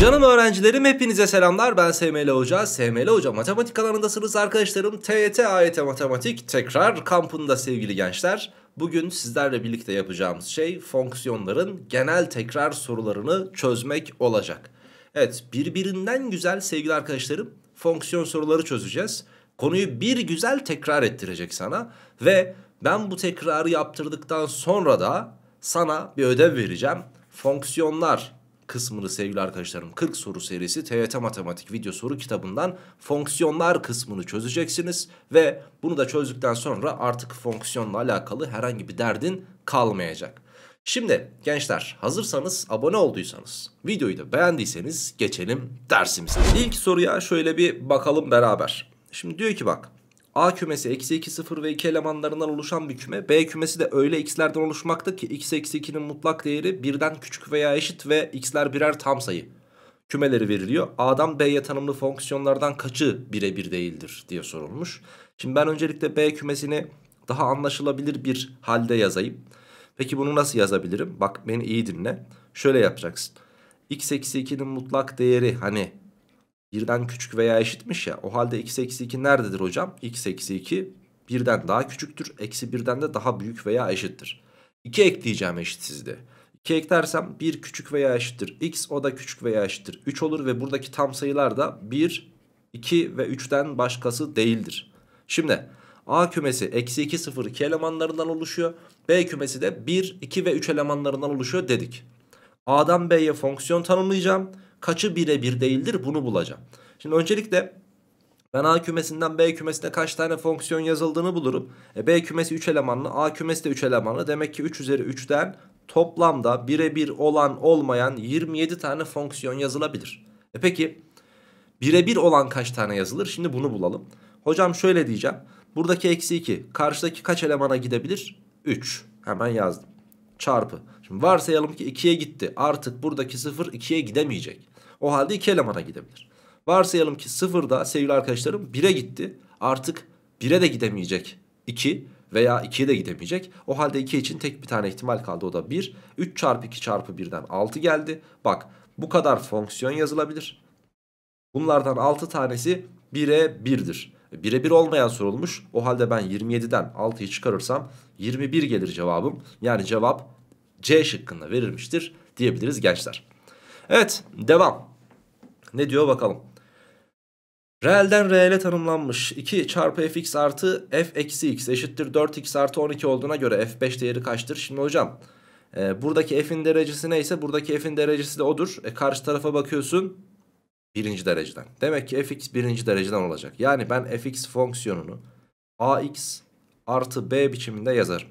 Canım öğrencilerim hepinize selamlar ben SML Hoca. SML Hoca matematik kanalındasınız arkadaşlarım. TYT AYT Matematik tekrar kampında sevgili gençler. Bugün sizlerle birlikte yapacağımız şey fonksiyonların genel tekrar sorularını çözmek olacak. Evet birbirinden güzel sevgili arkadaşlarım fonksiyon soruları çözeceğiz. Konuyu bir güzel tekrar ettirecek sana ve ben bu tekrarı yaptırdıktan sonra da sana bir ödev vereceğim. Fonksiyonlar kısmını sevgili arkadaşlarım 40 soru serisi TYT Matematik video soru kitabından fonksiyonlar kısmını çözeceksiniz ve bunu da çözdükten sonra artık fonksiyonla alakalı herhangi bir derdin kalmayacak. Şimdi gençler hazırsanız abone olduysanız videoyu da beğendiyseniz geçelim dersimize. İlk soruya şöyle bir bakalım beraber. Şimdi diyor ki bak A kümesi eksi 2 0 ve 2 elemanlarından oluşan bir küme. B kümesi de öyle x'lerden oluşmakta ki x eksi 2'nin mutlak değeri 1'den küçük veya eşit ve x'ler birer tam sayı. Kümeleri veriliyor. A'dan B'ye tanımlı fonksiyonlardan kaçı birebir değildir diye sorulmuş. Şimdi ben öncelikle B kümesini daha anlaşılabilir bir halde yazayım. Peki bunu nasıl yazabilirim? Bak beni iyi dinle. Şöyle yapacaksın. x eksi 2'nin mutlak değeri hani birden küçük veya eşitmiş ya. O halde x eksi 2 nerededir hocam? x eksi 2 birden daha küçüktür. Eksi birden de daha büyük veya eşittir. 2 ekleyeceğim eşitsizliğe. 2 eklersem 1 küçük veya eşittir x o da küçük veya eşittir 3 olur ve buradaki tam sayılar da 1, 2 ve 3'ten başkası değildir. Şimdi A kümesi eksi 2, 0, 2 elemanlarından oluşuyor. B kümesi de 1, 2 ve 3 elemanlarından oluşuyor dedik. A'dan B'ye fonksiyon tanımlayacağım. Kaçı birebir değildir bunu bulacağım. Şimdi öncelikle ben A kümesinden B kümesine kaç tane fonksiyon yazıldığını bulurum. E B kümesi 3 elemanlı, A kümesi de 3 elemanlı. Demek ki 3 üzeri 3'ten toplamda birebir olan olmayan 27 tane fonksiyon yazılabilir. E peki birebir olan kaç tane yazılır? Şimdi bunu bulalım. Hocam şöyle diyeceğim. Buradaki eksi 2 karşıdaki kaç elemana gidebilir? 3. Hemen yazdım. Çarpı. Şimdi varsayalım ki 2'ye gitti. Artık buradaki 0 2'ye gidemeyecek. O halde 2 elemana gidebilir. Varsayalım ki 0 da sevgili arkadaşlarım 1'e gitti. Artık 1'e de gidemeyecek 2 veya 2'ye de gidemeyecek. O halde 2 için tek bir tane ihtimal kaldı o da 1. 3 çarpı 2 çarpı 1'den 6 geldi. Bak bu kadar fonksiyon yazılabilir. Bunlardan 6 tanesi 1'e 1'dir. 1'e 1 olmayan sorulmuş. O halde ben 27'den 6'yı çıkarırsam 21 gelir cevabım. Yani cevap C şıkkında verilmiştir diyebiliriz gençler. Evet devam. Ne diyor bakalım. Reelden reele tanımlanmış 2 çarpı fx artı f eksi x eşittir 4x artı 12 olduğuna göre f5 değeri kaçtır? Şimdi hocam e, buradaki f'in derecesi neyse buradaki f'in derecesi de odur. E, karşı tarafa bakıyorsun birinci dereceden. Demek ki fx birinci dereceden olacak. Yani ben fx fonksiyonunu ax artı b biçiminde yazarım.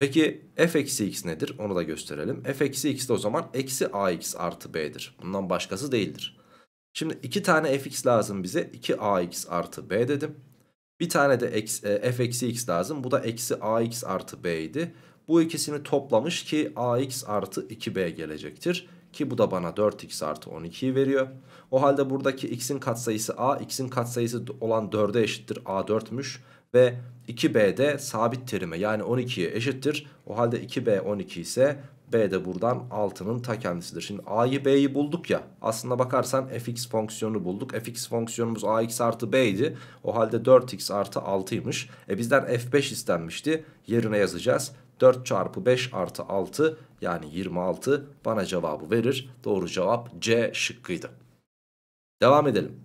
Peki f eksi x nedir? Onu da gösterelim. f eksi x de o zaman eksi ax artı b'dir. Bundan başkası değildir. Şimdi iki tane fx lazım bize. 2ax artı b dedim. Bir tane de e, f eksi x lazım. Bu da eksi ax artı b Bu ikisini toplamış ki ax artı 2b gelecektir. Ki bu da bana 4x artı 12'yi veriyor. O halde buradaki x'in katsayısı a, x'in katsayısı olan 4'e eşittir. a 4'müş ve 2B'de sabit terime yani 12'ye eşittir. O halde 2B 12 ise B de buradan 6'nın ta kendisidir. Şimdi A'yı B'yi bulduk ya. Aslında bakarsan fx fonksiyonu bulduk. fx fonksiyonumuz ax artı b idi. O halde 4x artı 6'ymış. E bizden f5 istenmişti. Yerine yazacağız. 4 çarpı 5 artı 6 yani 26 bana cevabı verir. Doğru cevap C şıkkıydı. Devam edelim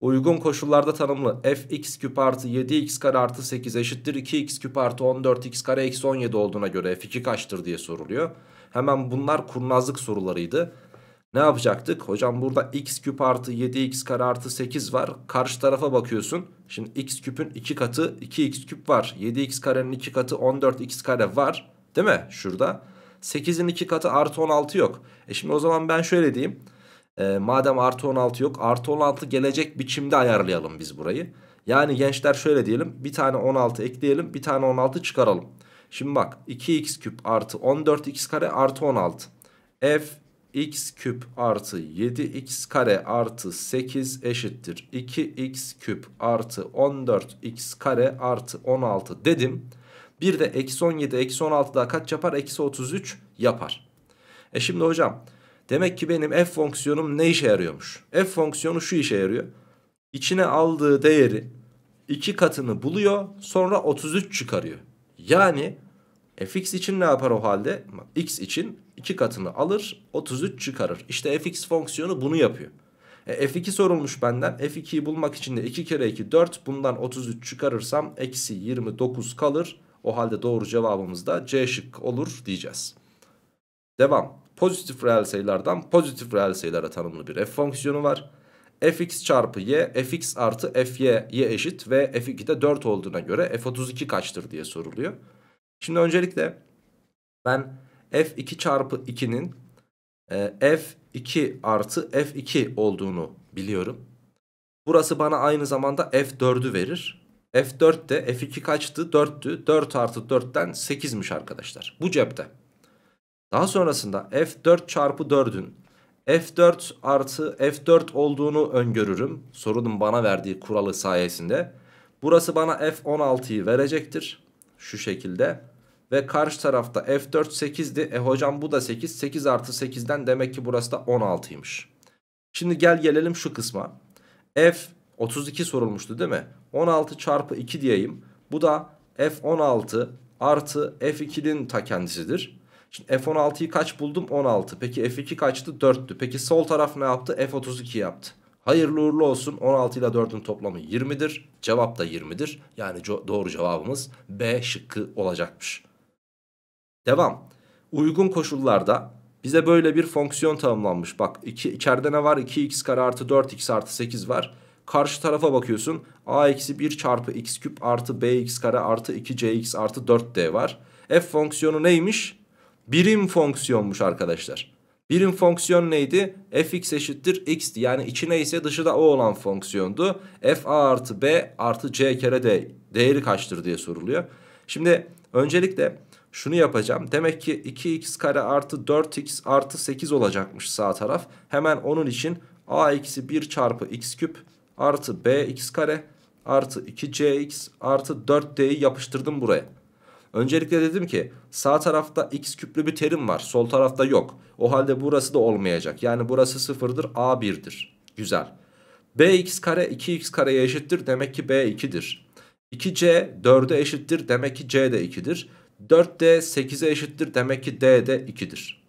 uygun koşullarda tanımlı fx küp artı 7x kare artı 8 eşittir 2x küp artı 14x kare eksi 17 olduğuna göre f2 kaçtır diye soruluyor. Hemen bunlar kurnazlık sorularıydı. Ne yapacaktık? Hocam burada x küp artı 7x kare artı 8 var. Karşı tarafa bakıyorsun. Şimdi x küpün 2 katı 2x küp var. 7x karenin 2 katı 14x kare var. Değil mi? Şurada. 8'in 2 katı artı 16 yok. E şimdi o zaman ben şöyle diyeyim. E, madem artı 16 yok artı 16 gelecek biçimde ayarlayalım biz burayı. Yani gençler şöyle diyelim bir tane 16 ekleyelim bir tane 16 çıkaralım. Şimdi bak 2x küp artı 14x kare artı 16. F x küp artı 7x kare artı 8 eşittir. 2x küp artı 14x kare artı 16 dedim. Bir de eksi 17 eksi 16 daha kaç yapar? Eksi 33 yapar. E şimdi hocam Demek ki benim f fonksiyonum ne işe yarıyormuş? F fonksiyonu şu işe yarıyor. İçine aldığı değeri iki katını buluyor sonra 33 çıkarıyor. Yani fx için ne yapar o halde? x için iki katını alır 33 çıkarır. İşte fx fonksiyonu bunu yapıyor. E, F2 sorulmuş benden. F2'yi bulmak için de 2 kere 2 4. Bundan 33 çıkarırsam eksi 29 kalır. O halde doğru cevabımız da C şık olur diyeceğiz. Devam pozitif reel sayılardan pozitif reel sayılara tanımlı bir f fonksiyonu var. fx çarpı y, fx artı fy, y eşit ve f2 de 4 olduğuna göre f32 kaçtır diye soruluyor. Şimdi öncelikle ben f2 çarpı 2'nin e, f2 artı f2 olduğunu biliyorum. Burası bana aynı zamanda f4'ü verir. f4 de f2 kaçtı? 4'tü. 4 artı 4'ten 8'miş arkadaşlar. Bu cepte. Daha sonrasında F4 çarpı 4'ün F4 artı F4 olduğunu öngörürüm. Sorunun bana verdiği kuralı sayesinde. Burası bana F16'yı verecektir. Şu şekilde. Ve karşı tarafta F4 8'di. E hocam bu da 8. 8 artı 8'den demek ki burası da 16'ymış. Şimdi gel gelelim şu kısma. F 32 sorulmuştu değil mi? 16 çarpı 2 diyeyim. Bu da F16 artı F2'nin ta kendisidir. Şimdi F16'yı kaç buldum? 16. Peki F2 kaçtı? 4'tü. Peki sol taraf ne yaptı? F32 yaptı. Hayırlı uğurlu olsun 16 ile 4'ün toplamı 20'dir. Cevap da 20'dir. Yani doğru cevabımız B şıkkı olacakmış. Devam. Uygun koşullarda bize böyle bir fonksiyon tanımlanmış. Bak iki, içeride ne var? 2x kare artı 4x artı 8 var. Karşı tarafa bakıyorsun. a eksi 1 çarpı x küp artı bx kare artı 2cx artı 4d var. F fonksiyonu neymiş? birim fonksiyonmuş arkadaşlar. Birim fonksiyon neydi? fx eşittir x'ti. Yani içine ise dışı da o olan fonksiyondu. f a artı b artı c kere d değeri kaçtır diye soruluyor. Şimdi öncelikle şunu yapacağım. Demek ki 2x kare artı 4x artı 8 olacakmış sağ taraf. Hemen onun için a eksi 1 çarpı x küp artı b x kare artı 2cx artı 4d'yi yapıştırdım buraya. Öncelikle dedim ki sağ tarafta x küplü bir terim var. Sol tarafta yok. O halde burası da olmayacak. Yani burası sıfırdır a 1'dir. Güzel. bx kare 2x kareye eşittir. Demek ki b 2'dir. 2c 4'e eşittir. Demek ki c de 2'dir. 4d 8'e eşittir. Demek ki d de 2'dir.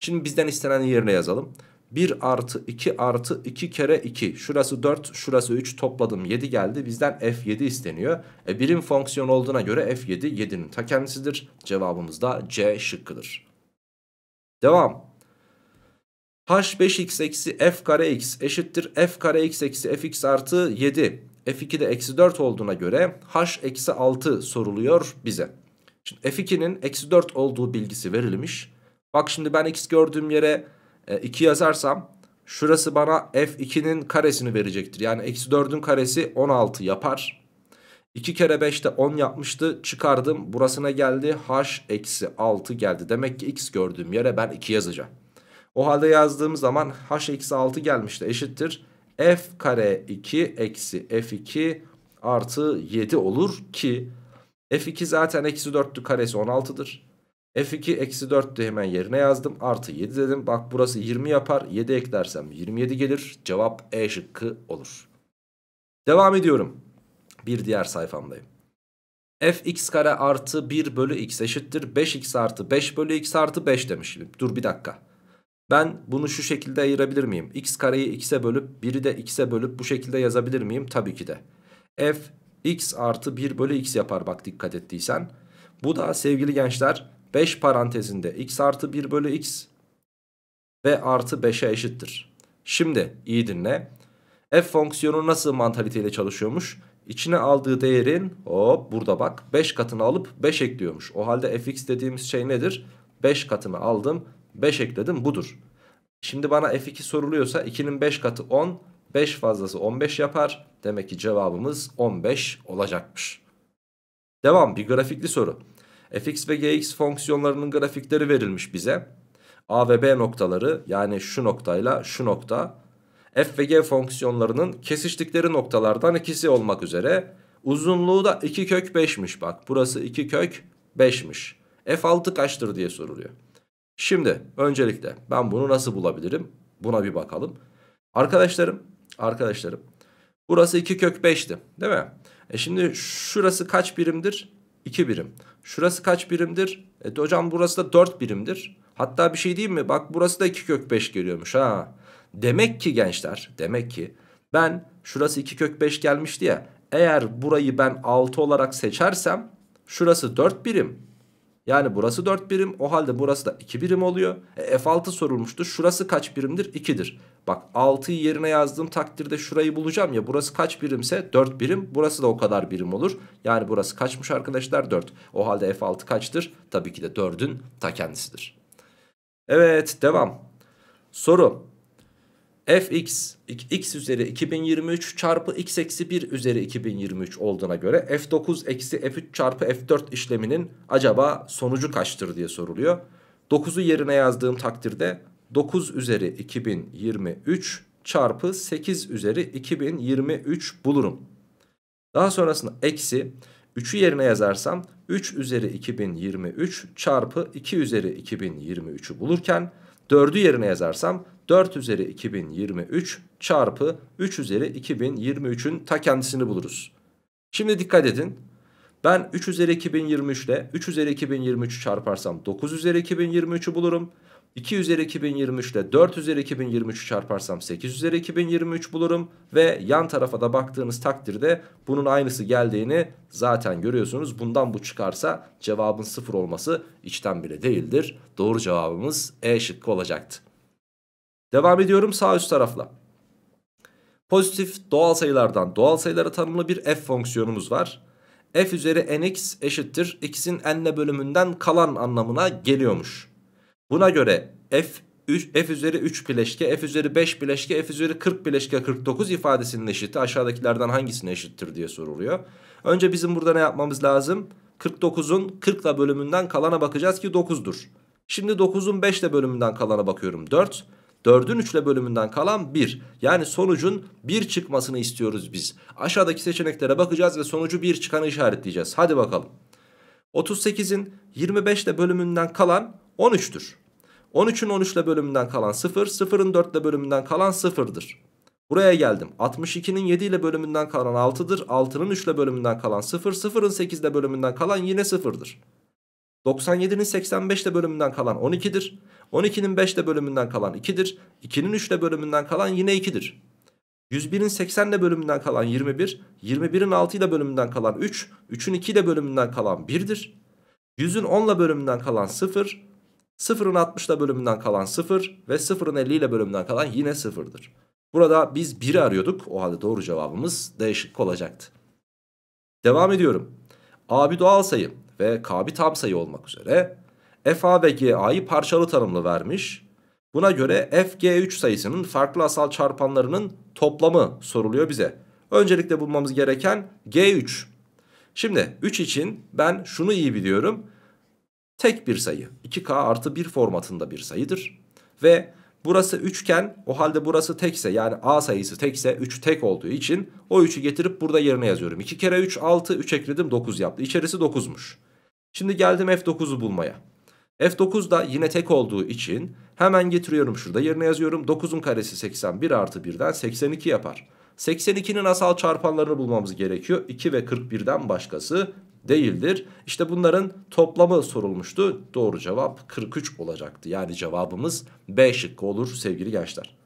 Şimdi bizden istenen yerine yazalım. 1 artı 2 artı 2 kere 2. Şurası 4 şurası 3 topladım 7 geldi. Bizden f7 isteniyor. E, birim fonksiyon olduğuna göre f7 7'nin ta kendisidir. Cevabımız da C şıkkıdır. Devam. h5x eksi f kare x eşittir f kare x eksi fx artı 7. f2 de eksi 4 olduğuna göre h eksi 6 soruluyor bize. Şimdi f2'nin eksi 4 olduğu bilgisi verilmiş. Bak şimdi ben x gördüğüm yere e, 2 yazarsam şurası bana f2'nin karesini verecektir. Yani eksi 4'ün karesi 16 yapar. 2 kere 5 de 10 yapmıştı çıkardım burasına geldi h eksi 6 geldi. Demek ki x gördüğüm yere ben 2 yazacağım. O halde yazdığım zaman h eksi 6 gelmişti eşittir. f kare 2 eksi f2 artı 7 olur ki f2 zaten eksi 4'lü karesi 16'dır. F2 eksi 4 de hemen yerine yazdım. Artı 7 dedim. Bak burası 20 yapar. 7 eklersem 27 gelir. Cevap E şıkkı olur. Devam ediyorum. Bir diğer sayfamdayım. fx kare artı 1 bölü x eşittir. 5x artı 5 bölü x artı 5 demiş. Dur bir dakika. Ben bunu şu şekilde ayırabilir miyim? x kareyi x'e bölüp 1'i de x'e bölüp bu şekilde yazabilir miyim? Tabii ki de. f x artı 1 bölü x yapar bak dikkat ettiysen. Bu da sevgili gençler 5 parantezinde x artı 1 bölü x ve artı 5'e eşittir. Şimdi iyi dinle. F fonksiyonu nasıl mantaliteyle çalışıyormuş? İçine aldığı değerin hop burada bak 5 katını alıp 5 ekliyormuş. O halde fx dediğimiz şey nedir? 5 katını aldım 5 ekledim budur. Şimdi bana f2 soruluyorsa 2'nin 5 katı 10 5 fazlası 15 yapar. Demek ki cevabımız 15 olacakmış. Devam bir grafikli soru fx ve gx fonksiyonlarının grafikleri verilmiş bize. A ve B noktaları yani şu noktayla şu nokta f ve g fonksiyonlarının kesiştikleri noktalardan ikisi olmak üzere uzunluğu da 2 kök 5'miş bak burası 2 kök 5'miş. f6 kaçtır diye soruluyor. Şimdi öncelikle ben bunu nasıl bulabilirim buna bir bakalım. Arkadaşlarım arkadaşlarım burası 2 kök 5'ti değil mi? E şimdi şurası kaç birimdir? 2 birim. Şurası kaç birimdir? E, hocam burası da 4 birimdir. Hatta bir şey diyeyim mi? Bak burası da 2 kök 5 geliyormuş ha. Demek ki gençler demek ki ben şurası 2 kök 5 gelmişti ya. Eğer burayı ben 6 olarak seçersem şurası 4 birim. Yani burası 4 birim o halde burası da 2 birim oluyor. E, F6 sorulmuştu. Şurası kaç birimdir? 2'dir. Bak 6'yı yerine yazdığım takdirde şurayı bulacağım ya. Burası kaç birimse 4 birim. Burası da o kadar birim olur. Yani burası kaçmış arkadaşlar? 4. O halde F6 kaçtır? Tabii ki de 4'ün ta kendisidir. Evet devam. Soru fx x üzeri 2023 çarpı x eksi 1 üzeri 2023 olduğuna göre f9 eksi f3 çarpı f4 işleminin acaba sonucu kaçtır diye soruluyor. 9'u yerine yazdığım takdirde 9 üzeri 2023 çarpı 8 üzeri 2023 bulurum. Daha sonrasında eksi 3'ü yerine yazarsam 3 üzeri 2023 çarpı 2 üzeri 2023'ü bulurken 4'ü yerine yazarsam 4 üzeri 2023 çarpı 3 üzeri 2023'ün ta kendisini buluruz. Şimdi dikkat edin. Ben 3 üzeri 2023 ile 3 üzeri 2023 çarparsam 9 üzeri 2023'ü bulurum. 2 üzeri 2023 ile 4 üzeri 2023 çarparsam 8 üzeri 2023 bulurum. Ve yan tarafa da baktığınız takdirde bunun aynısı geldiğini zaten görüyorsunuz. Bundan bu çıkarsa cevabın 0 olması içten bile değildir. Doğru cevabımız E şıkkı olacaktı. Devam ediyorum sağ üst tarafla. Pozitif doğal sayılardan doğal sayılara tanımlı bir f fonksiyonumuz var. f üzeri nx eşittir x'in n'le bölümünden kalan anlamına geliyormuş. Buna göre f 3, f üzeri 3 bileşke, f üzeri 5 bileşke, f üzeri 40 bileşke 49 ifadesinin eşiti aşağıdakilerden hangisine eşittir diye soruluyor. Önce bizim burada ne yapmamız lazım? 49'un 40 ile bölümünden kalana bakacağız ki 9'dur. Şimdi 9'un 5 ile bölümünden kalana bakıyorum 4. 4'ün 3 ile bölümünden kalan 1. Yani sonucun 1 çıkmasını istiyoruz biz. Aşağıdaki seçeneklere bakacağız ve sonucu 1 çıkanı işaretleyeceğiz. Hadi bakalım. 38'in 25 ile bölümünden kalan 13'tür. 13'ün 13 ile bölümünden kalan 0, 0'ın 4 ile bölümünden kalan 0'dır. Buraya geldim. 62'nin 7 ile bölümünden kalan 6'dır. 6'nın 3 ile bölümünden kalan 0, 0'ın 8 ile bölümünden kalan yine 0'dır. 97'nin 85 ile bölümünden kalan 12'dir. 12'nin 5 ile bölümünden kalan 2'dir. 2'nin 3 ile bölümünden kalan yine 2'dir. 101'in 80 ile bölümünden kalan 21, 21'in 6 ile bölümünden kalan 3, 3'ün 2 ile bölümünden kalan 1'dir. 100'ün 10 ile bölümünden kalan 0, 0'ın 60 bölümünden kalan 0 ve 0'ın 50 ile bölümünden kalan yine 0'dır. Burada biz 1'i arıyorduk. O halde doğru cevabımız D şıkkı olacaktı. Devam ediyorum. A bir doğal sayı ve K bir tam sayı olmak üzere F ve G A'yı parçalı tanımlı vermiş. Buna göre F G 3 sayısının farklı asal çarpanlarının toplamı soruluyor bize. Öncelikle bulmamız gereken G3. Şimdi 3 için ben şunu iyi biliyorum tek bir sayı 2k artı 1 formatında bir sayıdır. Ve burası üçken o halde burası tekse yani a sayısı tekse 3 tek olduğu için o 3'ü getirip burada yerine yazıyorum. 2 kere 3 6 3 ekledim 9 yaptı İçerisi 9'muş. Şimdi geldim f9'u bulmaya. F9 da yine tek olduğu için hemen getiriyorum şurada yerine yazıyorum. 9'un karesi 81 artı 1'den 82 yapar. 82'nin asal çarpanlarını bulmamız gerekiyor. 2 ve 41'den başkası değildir. İşte bunların toplamı sorulmuştu. Doğru cevap 43 olacaktı. Yani cevabımız B şıkkı olur sevgili gençler.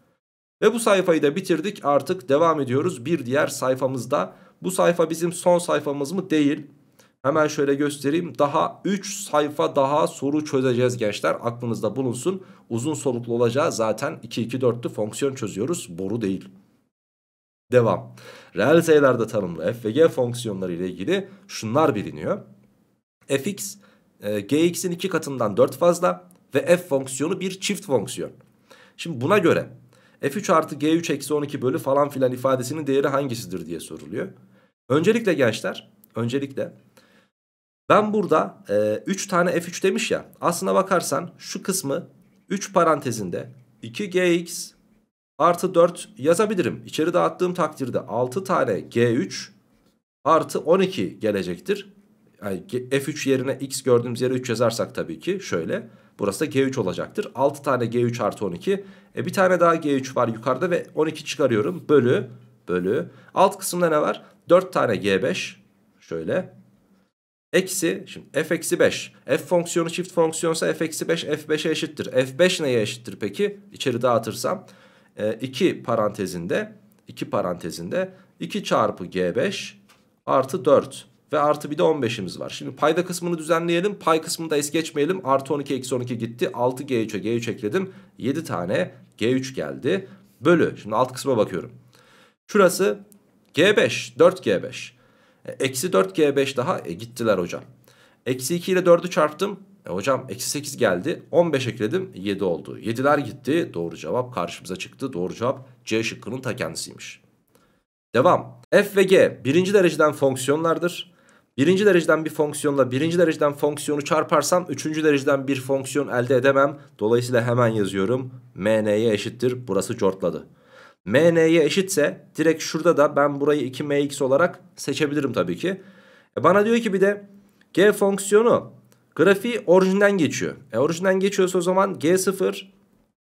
Ve bu sayfayı da bitirdik. Artık devam ediyoruz bir diğer sayfamızda. Bu sayfa bizim son sayfamız mı? Değil. Hemen şöyle göstereyim. Daha 3 sayfa daha soru çözeceğiz gençler. Aklınızda bulunsun. Uzun soluklu olacağı zaten 2-2-4'lü fonksiyon çözüyoruz. Boru değil. Devam. Reel sayılarda tanımlı f ve g fonksiyonları ile ilgili şunlar biliniyor. fx e, gx'in iki katından 4 fazla ve f fonksiyonu bir çift fonksiyon. Şimdi buna göre f3 artı g3 eksi 12 bölü falan filan ifadesinin değeri hangisidir diye soruluyor. Öncelikle gençler, öncelikle ben burada 3 e, tane f3 demiş ya. Aslına bakarsan şu kısmı 3 parantezinde 2gx artı 4 yazabilirim. İçeri dağıttığım takdirde 6 tane G3 artı 12 gelecektir. Yani F3 yerine X gördüğümüz yere 3 yazarsak tabii ki şöyle. Burası da G3 olacaktır. 6 tane G3 artı 12. E bir tane daha G3 var yukarıda ve 12 çıkarıyorum. Bölü, bölü. Alt kısımda ne var? 4 tane G5. Şöyle. Eksi, şimdi f eksi 5. F fonksiyonu çift fonksiyonsa f eksi 5, f5'e eşittir. F5 neye eşittir peki? İçeri dağıtırsam e, ee, 2 parantezinde 2 parantezinde 2 çarpı G5 artı 4 ve artı bir de 15'imiz var. Şimdi payda kısmını düzenleyelim. Pay kısmını da es geçmeyelim. Artı 12 eksi 12 gitti. 6G3'e G3 ekledim. 7 tane G3 geldi. Bölü. Şimdi alt kısma bakıyorum. Şurası G5. 4G5. E, eksi 4G5 daha. E, gittiler hocam. Eksi 2 ile 4'ü çarptım. E hocam eksi 8 geldi. 15 ekledim 7 oldu. 7'ler gitti. Doğru cevap karşımıza çıktı. Doğru cevap C şıkkının ta kendisiymiş. Devam. F ve G birinci dereceden fonksiyonlardır. Birinci dereceden bir fonksiyonla birinci dereceden fonksiyonu çarparsam üçüncü dereceden bir fonksiyon elde edemem. Dolayısıyla hemen yazıyorum. MN'ye eşittir. Burası cortladı. MN'ye eşitse direkt şurada da ben burayı 2MX olarak seçebilirim tabii ki. E bana diyor ki bir de G fonksiyonu Grafiği orijinden geçiyor. E orijinden geçiyorsa o zaman G0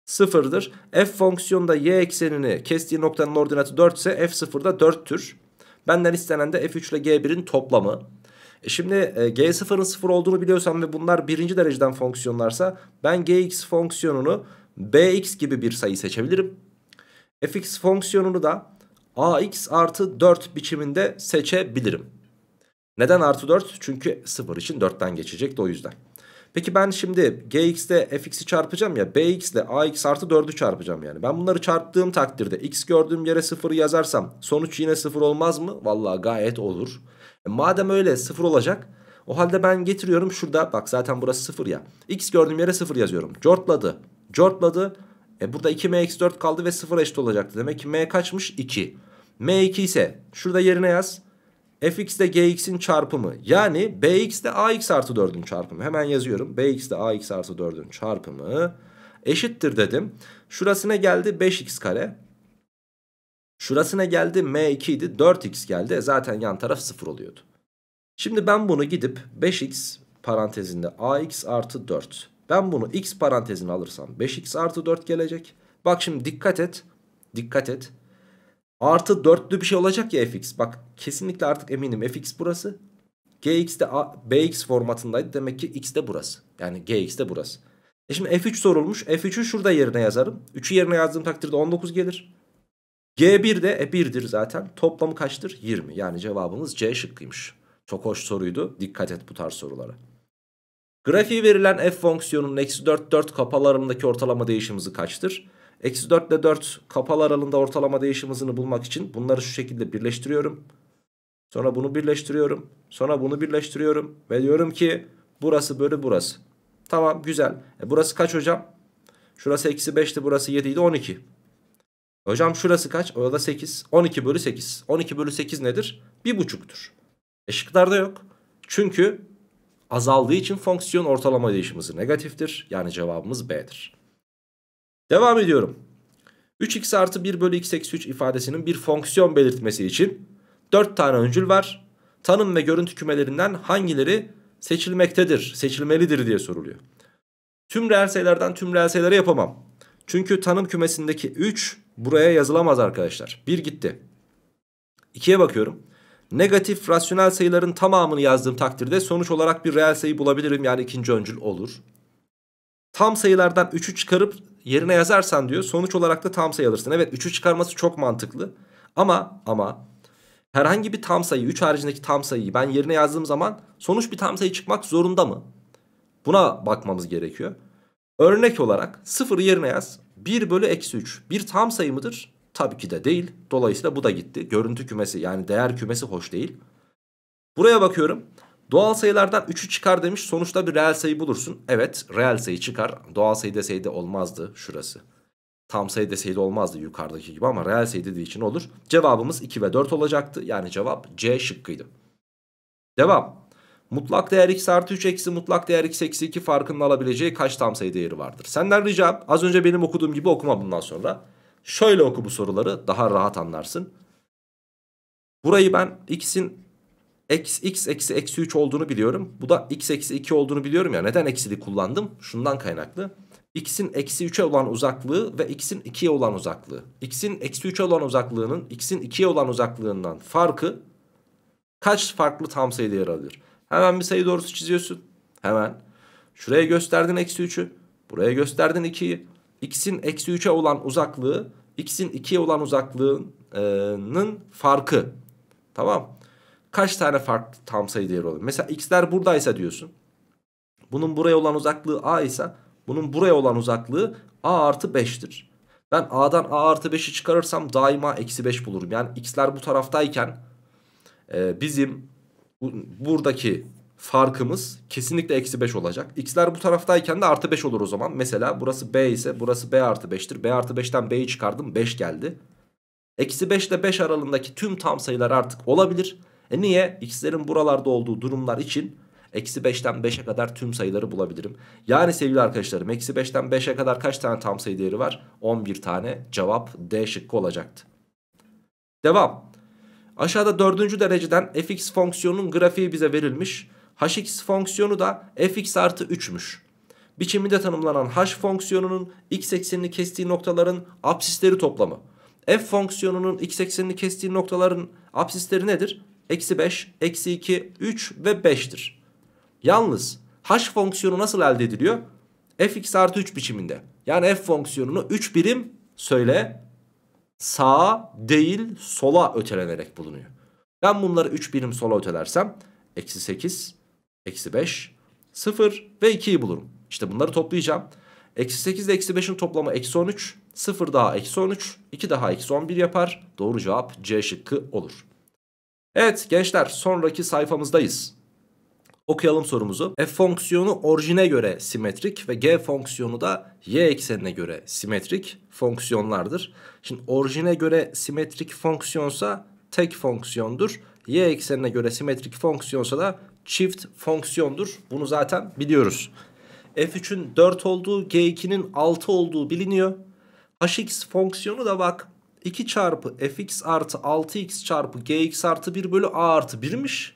sıfırdır. F fonksiyonunda y eksenini kestiği noktanın ordinatı 4 ise F0 da 4'tür. Benden istenen de F3 ile G1'in toplamı. E şimdi e, G0'ın 0 olduğunu biliyorsam ve bunlar birinci dereceden fonksiyonlarsa ben Gx fonksiyonunu Bx gibi bir sayı seçebilirim. Fx fonksiyonunu da Ax artı 4 biçiminde seçebilirim. Neden artı 4? Çünkü 0 için 4'ten geçecekti o yüzden. Peki ben şimdi gx'de fx'i çarpacağım ya bx ile ax artı 4'ü çarpacağım yani. Ben bunları çarptığım takdirde x gördüğüm yere 0 yazarsam sonuç yine 0 olmaz mı? Vallahi gayet olur. E madem öyle 0 olacak o halde ben getiriyorum şurada bak zaten burası 0 ya. x gördüğüm yere 0 yazıyorum. Cortladı. Cortladı. E burada 2m eksi 4 kaldı ve 0 eşit olacaktı. Demek ki m kaçmış? 2. m 2 ise şurada yerine yaz fx de gx'in çarpımı yani bx de ax artı 4'ün çarpımı hemen yazıyorum bx de ax artı 4'ün çarpımı eşittir dedim. Şurasına geldi 5x kare şurasına geldi m2 idi 4x geldi e, zaten yan taraf 0 oluyordu. Şimdi ben bunu gidip 5x parantezinde ax artı 4 ben bunu x parantezine alırsam 5x artı 4 gelecek. Bak şimdi dikkat et dikkat et Artı dörtlü bir şey olacak ya fx. Bak kesinlikle artık eminim fx burası. gx de A, bx formatındaydı. Demek ki x de burası. Yani gx de burası. E şimdi f3 sorulmuş. f3'ü şurada yerine yazarım. 3'ü yerine yazdığım takdirde 19 gelir. g1 de e 1'dir zaten. Toplamı kaçtır? 20. Yani cevabımız c şıkkıymış. Çok hoş soruydu. Dikkat et bu tarz sorulara. Grafiği verilen f fonksiyonunun eksi 4 4 kapalı aralığındaki ortalama değişim kaçtır? Eksi 4 ile 4 kapalı aralığında ortalama değişim hızını bulmak için bunları şu şekilde birleştiriyorum. Sonra bunu birleştiriyorum. Sonra bunu birleştiriyorum. Ve diyorum ki burası bölü burası. Tamam güzel. E burası kaç hocam? Şurası eksi 5'ti burası 7 idi 12. Hocam şurası kaç? O da 8. 12 bölü 8. 12 bölü 8 nedir? 1,5'tür. E şıklarda yok. Çünkü azaldığı için fonksiyon ortalama değişim hızı negatiftir. Yani cevabımız B'dir. Devam ediyorum. 3x artı 1 bölü x eksi 3 ifadesinin bir fonksiyon belirtmesi için 4 tane öncül var. Tanım ve görüntü kümelerinden hangileri seçilmektedir, seçilmelidir diye soruluyor. Tüm reel sayılardan tüm reel sayıları yapamam. Çünkü tanım kümesindeki 3 buraya yazılamaz arkadaşlar. 1 gitti. 2'ye bakıyorum. Negatif rasyonel sayıların tamamını yazdığım takdirde sonuç olarak bir reel sayı bulabilirim. Yani ikinci öncül olur. Tam sayılardan 3'ü çıkarıp yerine yazarsan diyor sonuç olarak da tam sayı alırsın. Evet 3'ü çıkarması çok mantıklı. Ama ama herhangi bir tam sayı 3 haricindeki tam sayıyı ben yerine yazdığım zaman sonuç bir tam sayı çıkmak zorunda mı? Buna bakmamız gerekiyor. Örnek olarak 0 yerine yaz 1 bölü eksi 3 bir tam sayı mıdır? Tabii ki de değil. Dolayısıyla bu da gitti. Görüntü kümesi yani değer kümesi hoş değil. Buraya bakıyorum. Doğal sayılardan 3'ü çıkar demiş. Sonuçta bir reel sayı bulursun. Evet reel sayı çıkar. Doğal sayı deseydi olmazdı şurası. Tam sayı deseydi olmazdı yukarıdaki gibi ama reel sayı dediği için olur. Cevabımız 2 ve 4 olacaktı. Yani cevap C şıkkıydı. Devam. Mutlak değer x artı 3 eksi mutlak değer x eksi 2 farkının alabileceği kaç tam sayı değeri vardır? Senden ricam az önce benim okuduğum gibi okuma bundan sonra. Şöyle oku bu soruları daha rahat anlarsın. Burayı ben x'in x x eksi eksi 3 olduğunu biliyorum. Bu da x eksi 2 olduğunu biliyorum ya. Neden eksili kullandım? Şundan kaynaklı. x'in eksi 3'e olan uzaklığı ve x'in 2'ye olan uzaklığı. x'in eksi 3'e olan uzaklığının x'in 2'ye olan uzaklığından farkı kaç farklı tam sayıda yer alır? Hemen bir sayı doğrusu çiziyorsun. Hemen. Şuraya gösterdin eksi 3'ü. Buraya gösterdin 2'yi. x'in eksi 3'e olan uzaklığı x'in 2'ye olan uzaklığının farkı. Tamam kaç tane farklı tam sayı değeri olur? Mesela x'ler buradaysa diyorsun. Bunun buraya olan uzaklığı a ise bunun buraya olan uzaklığı a artı 5'tir. Ben a'dan a artı 5'i çıkarırsam daima eksi 5 bulurum. Yani x'ler bu taraftayken e, bizim bu, buradaki farkımız kesinlikle eksi 5 olacak. X'ler bu taraftayken de artı 5 olur o zaman. Mesela burası B ise burası B artı 5'tir. B artı 5'ten B'yi çıkardım 5 geldi. Eksi 5 ile 5 aralığındaki tüm tam sayılar artık olabilir. E niye? X'lerin buralarda olduğu durumlar için eksi 5'ten 5'e kadar tüm sayıları bulabilirim. Yani sevgili arkadaşlarım eksi 5'ten 5'e kadar kaç tane tam sayı değeri var? 11 tane cevap D şıkkı olacaktı. Devam. Aşağıda dördüncü dereceden fx fonksiyonunun grafiği bize verilmiş. hx fonksiyonu da fx artı 3'müş. Biçiminde tanımlanan h fonksiyonunun x eksenini kestiği noktaların apsisleri toplamı. f fonksiyonunun x eksenini kestiği noktaların apsisleri nedir? eksi 5, eksi 2, 3 ve 5'tir. Yalnız h fonksiyonu nasıl elde ediliyor? fx artı 3 biçiminde. Yani f fonksiyonunu 3 birim söyle sağa değil sola ötelenerek bulunuyor. Ben bunları 3 birim sola ötelersem eksi 8, eksi 5, 0 ve 2'yi bulurum. İşte bunları toplayacağım. Eksi 8 ile eksi 5'in toplamı eksi 13. 0 daha eksi 13. 2 daha eksi 11 yapar. Doğru cevap C şıkkı olur. Evet gençler sonraki sayfamızdayız. Okuyalım sorumuzu. F fonksiyonu orijine göre simetrik ve G fonksiyonu da y eksenine göre simetrik fonksiyonlardır. Şimdi orijine göre simetrik fonksiyonsa tek fonksiyondur. Y eksenine göre simetrik fonksiyonsa da çift fonksiyondur. Bunu zaten biliyoruz. F3'ün 4 olduğu, G2'nin 6 olduğu biliniyor. Hx fonksiyonu da bak 2 çarpı fx artı 6x çarpı gx artı 1 bölü a artı 1'miş.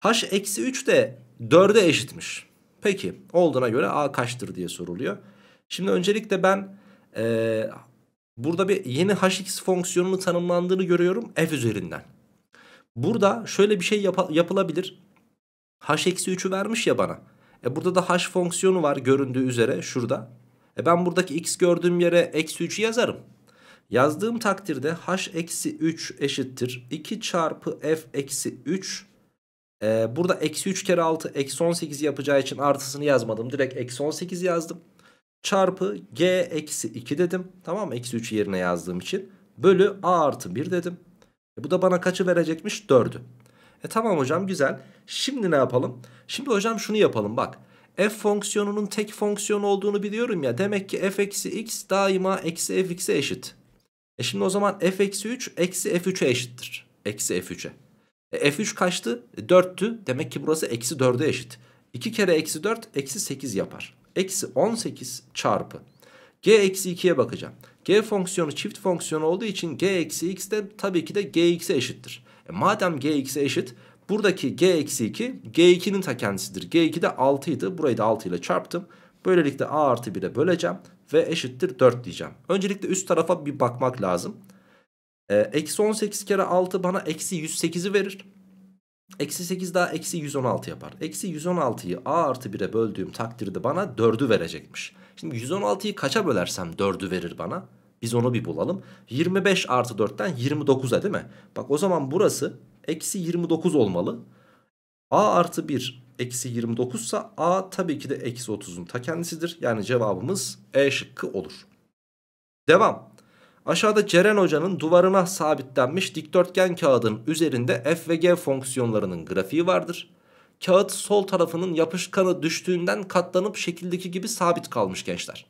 h eksi 3 de 4'e eşitmiş. Peki olduğuna göre a kaçtır diye soruluyor. Şimdi öncelikle ben e, burada bir yeni hx fonksiyonunu tanımlandığını görüyorum f üzerinden. Burada şöyle bir şey yap yapılabilir. h-3'ü vermiş ya bana. E burada da h fonksiyonu var göründüğü üzere şurada. E ben buradaki x gördüğüm yere eksi 3'ü yazarım. Yazdığım takdirde h eksi 3 eşittir 2 çarpı f eksi 3. Ee, burada eksi 3 kere 6 eksi 18 yapacağı için artısını yazmadım. Direkt eksi 18 yazdım. Çarpı g eksi 2 dedim. Tamam mı? Eksi 3 yerine yazdığım için. Bölü a artı 1 dedim. E, bu da bana kaçı verecekmiş? 4'ü. E tamam hocam güzel. Şimdi ne yapalım? Şimdi hocam şunu yapalım bak. F fonksiyonunun tek fonksiyon olduğunu biliyorum ya. Demek ki f eksi x daima eksi f x'e eşit. E şimdi o zaman f-3 eksi f3'e eşittir. Eksi f3'e. E f3 kaçtı? E 4'tü. Demek ki burası eksi 4'e eşit. 2 kere eksi 4 eksi 8 yapar. Eksi 18 çarpı. G eksi 2'ye bakacağım. G fonksiyonu çift fonksiyon olduğu için G eksi x de tabii ki de Gx'e eşittir. E madem Gx'e eşit buradaki G eksi 2 G2'nin ta kendisidir. G2 de 6 Burayı da 6 ile çarptım. Böylelikle A artı 1'e böleceğim ve eşittir 4 diyeceğim. Öncelikle üst tarafa bir bakmak lazım. Ee, eksi 18 kere 6 bana eksi 108'i verir. Eksi 8 daha eksi 116 yapar. Eksi 116'yı a artı 1'e böldüğüm takdirde bana 4'ü verecekmiş. Şimdi 116'yı kaça bölersem 4'ü verir bana? Biz onu bir bulalım. 25 artı 4'ten 29'a değil mi? Bak o zaman burası eksi 29 olmalı. A artı 1 eksi 29 ise A tabii ki de eksi 30'un ta kendisidir. Yani cevabımız E şıkkı olur. Devam. Aşağıda Ceren Hoca'nın duvarına sabitlenmiş dikdörtgen kağıdın üzerinde f ve g fonksiyonlarının grafiği vardır. Kağıt sol tarafının yapışkanı düştüğünden katlanıp şekildeki gibi sabit kalmış gençler.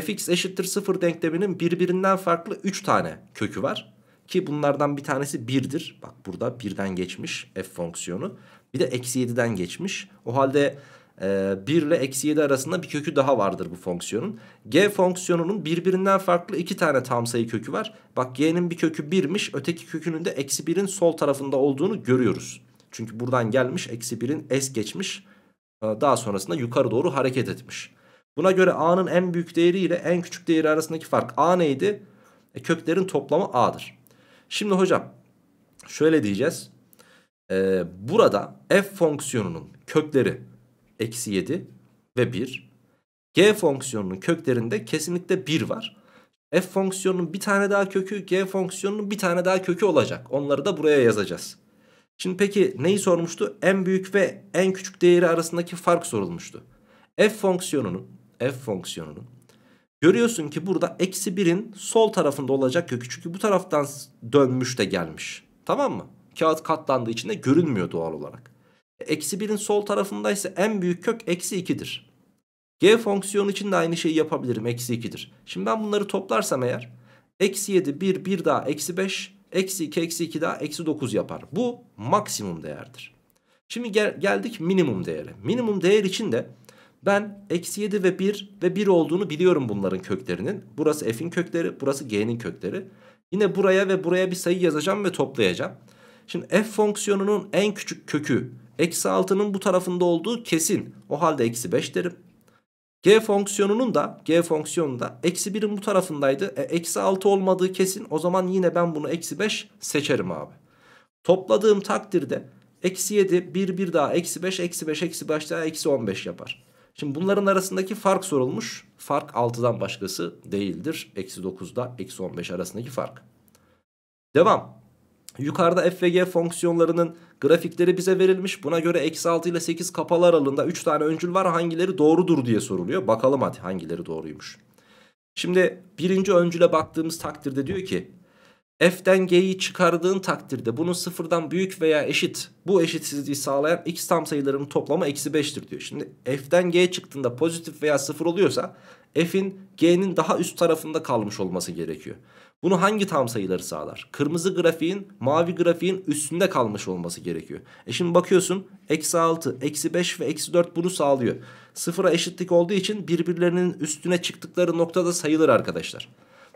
fx eşittir 0 denkleminin birbirinden farklı 3 tane kökü var. Ki bunlardan bir tanesi 1'dir. Bak burada 1'den geçmiş f fonksiyonu. Bir de eksi 7'den geçmiş. O halde e, 1 ile eksi 7 arasında bir kökü daha vardır bu fonksiyonun. G fonksiyonunun birbirinden farklı iki tane tam sayı kökü var. Bak G'nin bir kökü 1'miş öteki kökünün de eksi 1'in sol tarafında olduğunu görüyoruz. Çünkü buradan gelmiş eksi 1'in es geçmiş e, daha sonrasında yukarı doğru hareket etmiş. Buna göre A'nın en büyük değeri ile en küçük değeri arasındaki fark A neydi? E, köklerin toplamı A'dır. Şimdi hocam şöyle diyeceğiz. Ee, burada f fonksiyonunun kökleri eksi 7 ve 1. G fonksiyonunun köklerinde kesinlikle 1 var. F fonksiyonunun bir tane daha kökü, G fonksiyonunun bir tane daha kökü olacak. Onları da buraya yazacağız. Şimdi peki neyi sormuştu? En büyük ve en küçük değeri arasındaki fark sorulmuştu. F fonksiyonunun, F fonksiyonunun görüyorsun ki burada eksi 1'in sol tarafında olacak kökü. Çünkü bu taraftan dönmüş de gelmiş. Tamam mı? kağıt katlandığı için de görünmüyor doğal olarak. Eksi 1'in sol tarafındaysa en büyük kök eksi 2'dir. G fonksiyonu için de aynı şeyi yapabilirim. Eksi 2'dir. Şimdi ben bunları toplarsam eğer eksi 7, 1, 1 daha eksi 5, eksi 2, eksi 2 daha eksi 9 yapar. Bu maksimum değerdir. Şimdi gel geldik minimum değere. Minimum değer için de ben eksi 7 ve 1 ve 1 olduğunu biliyorum bunların köklerinin. Burası f'in kökleri, burası g'nin kökleri. Yine buraya ve buraya bir sayı yazacağım ve toplayacağım. Şimdi f fonksiyonunun en küçük kökü eksi 6'nın bu tarafında olduğu kesin. O halde eksi 5 derim. G fonksiyonunun da G fonksiyonunda eksi 1'in bu tarafındaydı. E, eksi 6 olmadığı kesin. O zaman yine ben bunu eksi 5 seçerim abi. Topladığım takdirde eksi 7 1 1 daha eksi 5 eksi 5 eksi 5 daha eksi 15 yapar. Şimdi bunların arasındaki fark sorulmuş. Fark 6'dan başkası değildir. Eksi 9'da eksi 15 arasındaki fark. Devam. Yukarıda f ve g fonksiyonlarının grafikleri bize verilmiş. Buna göre eksi 6 ile 8 kapalı aralığında 3 tane öncül var. Hangileri doğrudur diye soruluyor. Bakalım hadi hangileri doğruymuş. Şimdi birinci öncüle baktığımız takdirde diyor ki f'den g'yi çıkardığın takdirde bunun sıfırdan büyük veya eşit bu eşitsizliği sağlayan x tam sayılarının toplamı eksi 5'tir diyor. Şimdi f'den g çıktığında pozitif veya sıfır oluyorsa f'in g'nin daha üst tarafında kalmış olması gerekiyor. Bunu hangi tam sayıları sağlar? Kırmızı grafiğin mavi grafiğin üstünde kalmış olması gerekiyor. E şimdi bakıyorsun eksi 6, eksi 5 ve eksi 4 bunu sağlıyor. Sıfıra eşitlik olduğu için birbirlerinin üstüne çıktıkları noktada sayılır arkadaşlar.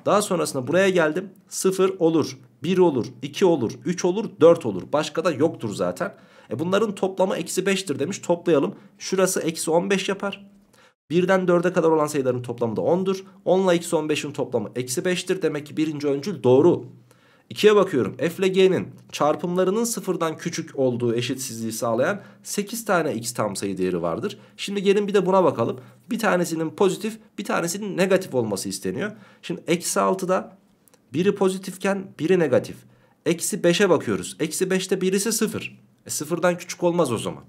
Daha sonrasında buraya geldim. sıfır olur, bir olur, iki olur, üç olur, dört olur. Başka da yoktur zaten. E bunların toplamı eksi 5'tir demiş. Toplayalım. Şurası eksi 15 yapar. 1'den 4'e kadar olan sayıların toplamı da 10'dur. 10 ile eksi 15'in toplamı eksi 5'tir. Demek ki birinci öncül doğru. 2'ye bakıyorum. F ile G'nin çarpımlarının sıfırdan küçük olduğu eşitsizliği sağlayan 8 tane x tam sayı değeri vardır. Şimdi gelin bir de buna bakalım. Bir tanesinin pozitif bir tanesinin negatif olması isteniyor. Şimdi eksi 6'da biri pozitifken biri negatif. Eksi 5'e bakıyoruz. Eksi 5'te birisi 0. E sıfırdan küçük olmaz o zaman.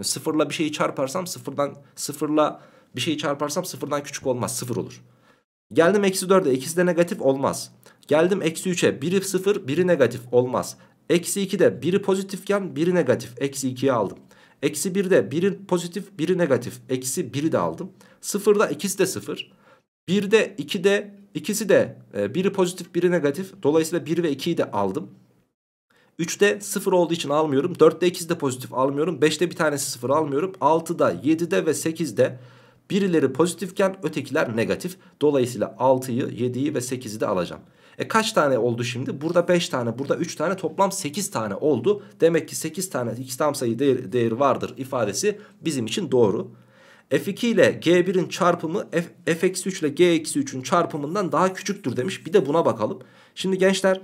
E, sıfırla bir şeyi çarparsam sıfırdan sıfırla bir şeyi çarparsam sıfırdan küçük olmaz sıfır olur. Geldim eksi 4'e ikisi de negatif olmaz. Geldim eksi 3'e biri sıfır biri negatif olmaz. Eksi 2'de biri pozitifken biri negatif eksi 2'ye aldım. Eksi 1'de biri pozitif biri negatif eksi 1'i de aldım. sıfırda ikisi de 0. 1'de 2'de ikisi de e, biri pozitif biri negatif. Dolayısıyla 1 ve 2'yi de aldım. 3'te 0 olduğu için almıyorum. 4'te 2'si de pozitif almıyorum. 5'te bir tanesi 0 almıyorum. 6'da, 7'de ve 8'de Birileri pozitifken ötekiler negatif. Dolayısıyla 6'yı, 7'yi ve 8'i de alacağım. E kaç tane oldu şimdi? Burada 5 tane, burada 3 tane toplam 8 tane oldu. Demek ki 8 tane iki tam sayı değer, vardır ifadesi bizim için doğru. F2 ile G1'in çarpımı F-3 ile G-3'ün çarpımından daha küçüktür demiş. Bir de buna bakalım. Şimdi gençler